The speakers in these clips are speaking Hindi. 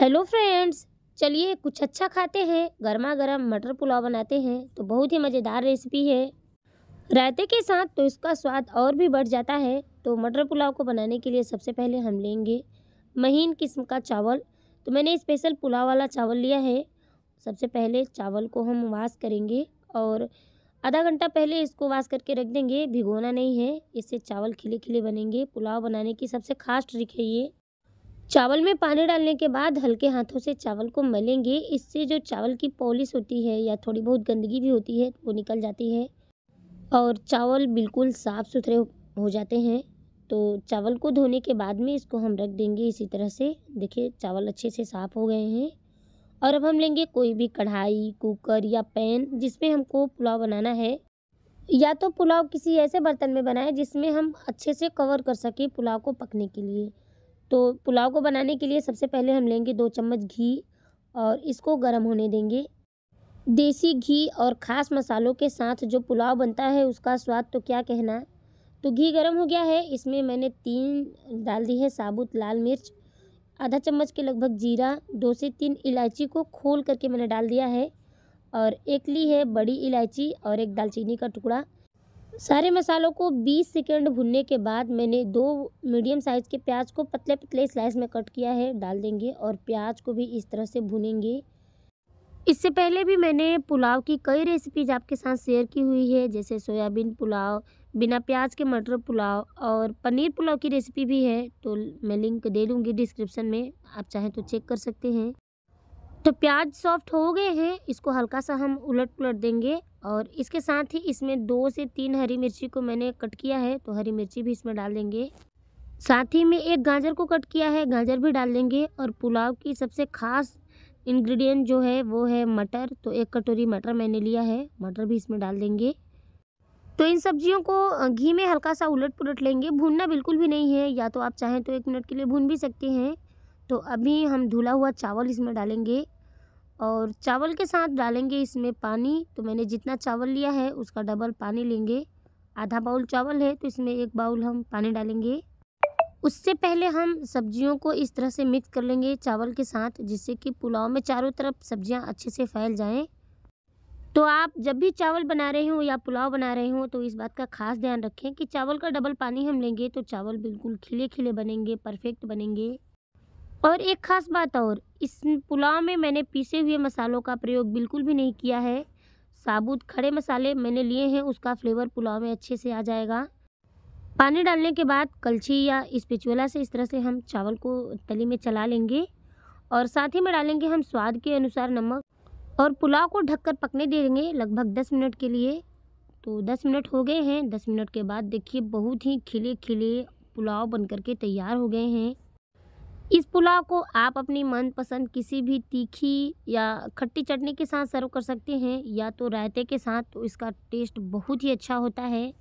हेलो फ्रेंड्स चलिए कुछ अच्छा खाते हैं गर्मा गर्म मटर पुलाव बनाते हैं तो बहुत ही मज़ेदार रेसिपी है रायते के साथ तो इसका स्वाद और भी बढ़ जाता है तो मटर पुलाव को बनाने के लिए सबसे पहले हम लेंगे महीन किस्म का चावल तो मैंने स्पेशल पुलाव वाला चावल लिया है सबसे पहले चावल को हम वाश करेंगे और आधा घंटा पहले इसको वाश करके रख देंगे भिगोना नहीं है इससे चावल खिले खिले बनेंगे पुलाव बनाने की सबसे खास ट्रिक है ये चावल में पानी डालने के बाद हल्के हाथों से चावल को मलेंगे इससे जो चावल की पॉलिश होती है या थोड़ी बहुत गंदगी भी होती है वो निकल जाती है और चावल बिल्कुल साफ़ सुथरे हो जाते हैं तो चावल को धोने के बाद में इसको हम रख देंगे इसी तरह से देखिए चावल अच्छे से साफ़ हो गए हैं और अब हम लेंगे कोई भी कढ़ाई कुकर या पैन जिसमें हमको पुलाव बनाना है या तो पुलाव किसी ऐसे बर्तन में बनाए जिसमें हम अच्छे से कवर कर सकें पुलाव को पकने के लिए तो पुलाव को बनाने के लिए सबसे पहले हम लेंगे दो चम्मच घी और इसको गर्म होने देंगे देसी घी और ख़ास मसालों के साथ जो पुलाव बनता है उसका स्वाद तो क्या कहना तो घी गर्म हो गया है इसमें मैंने तीन डाल दी है साबुत लाल मिर्च आधा चम्मच के लगभग जीरा दो से तीन इलायची को खोल करके मैंने डाल दिया है और एक ली है बड़ी इलायची और एक दालचीनी का टुकड़ा सारे मसालों को 20 सेकेंड भुनने के बाद मैंने दो मीडियम साइज़ के प्याज को पतले पतले स्लाइस में कट किया है डाल देंगे और प्याज को भी इस तरह से भुनेंगे इससे पहले भी मैंने पुलाव की कई रेसिपीज आपके साथ शेयर की हुई है जैसे सोयाबीन पुलाव बिना प्याज के मटर पुलाव और पनीर पुलाव की रेसिपी भी है तो मैं लिंक दे दूँगी डिस्क्रिप्शन में आप चाहें तो चेक कर सकते हैं तो प्याज सॉफ्ट हो गए हैं इसको हल्का सा हम उलट पुलट देंगे और इसके साथ ही इसमें दो से तीन हरी मिर्ची को मैंने कट किया है तो हरी मिर्ची भी इसमें डाल देंगे साथ ही में एक गाजर को कट किया है गाजर भी डाल देंगे और पुलाव की सबसे खास इंग्रेडिएंट जो है वो है मटर तो एक कटोरी मटर मैंने लिया है मटर भी इसमें डाल देंगे तो इन सब्जियों को घी में हल्का सा उलट पुलट लेंगे भूनना बिल्कुल भी नहीं है या तो आप चाहें तो एक मिनट के लिए भून भी सकते हैं तो अभी हम धुला हुआ चावल इसमें डालेंगे और चावल के साथ डालेंगे इसमें पानी तो मैंने जितना चावल लिया है उसका डबल पानी लेंगे आधा बाउल चावल है तो इसमें एक बाउल हम पानी डालेंगे उससे पहले हम सब्जियों को इस तरह से मिक्स कर लेंगे चावल के साथ जिससे कि पुलाव में चारों तरफ सब्जियां अच्छे से फैल जाएं तो आप जब भी चावल बना रहे हों या पुलाव बना रहे हों तो इस बात का खास ध्यान रखें कि चावल का डबल पानी हम लेंगे तो चावल बिल्कुल खिले खिले बनेंगे परफेक्ट बनेंगे और एक ख़ास बात और इस पुलाव में मैंने पीसे हुए मसालों का प्रयोग बिल्कुल भी नहीं किया है साबुत खड़े मसाले मैंने लिए हैं उसका फ्लेवर पुलाव में अच्छे से आ जाएगा पानी डालने के बाद कलछी या स्पिचुला से इस तरह से हम चावल को तली में चला लेंगे और साथ ही में डालेंगे हम स्वाद के अनुसार नमक और पुलाव को ढककर पकने दे देंगे लगभग दस मिनट के लिए तो दस मिनट हो गए हैं दस मिनट के बाद देखिए बहुत ही खिले खिले पुलाव बन करके तैयार हो गए हैं इस पुलाव को आप अपनी मनपसंद किसी भी तीखी या खट्टी चटनी के साथ सर्व कर सकते हैं या तो रायते के साथ तो इसका टेस्ट बहुत ही अच्छा होता है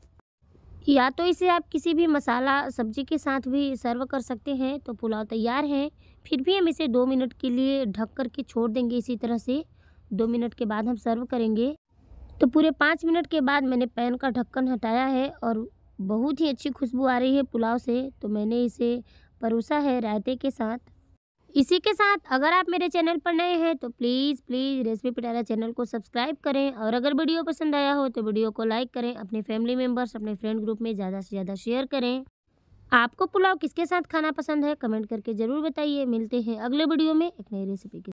या तो इसे आप किसी भी मसाला सब्जी के साथ भी सर्व कर सकते हैं तो पुलाव तैयार है फिर भी हम इसे दो मिनट के लिए ढक कर के छोड़ देंगे इसी तरह से दो मिनट के बाद हम सर्व करेंगे तो पूरे पाँच मिनट के बाद मैंने पैन का ढक्कन हटाया है और बहुत ही अच्छी खुशबू आ रही है पुलाव से तो मैंने इसे परोसा है रायते के साथ इसी के साथ अगर आप मेरे चैनल पर नए हैं तो please please recipe Pitara channel को सब्सक्राइब करें और अगर वीडियो पसंद आया हो तो वीडियो को लाइक करें अपने फैमिली मेम्बर्स अपने फ्रेंड ग्रुप में ज़्यादा से ज़्यादा शेयर करें आपको पुलाव किसके साथ खाना पसंद है कमेंट करके ज़रूर बताइए मिलते हैं अगले वीडियो में एक नई रेसिपी के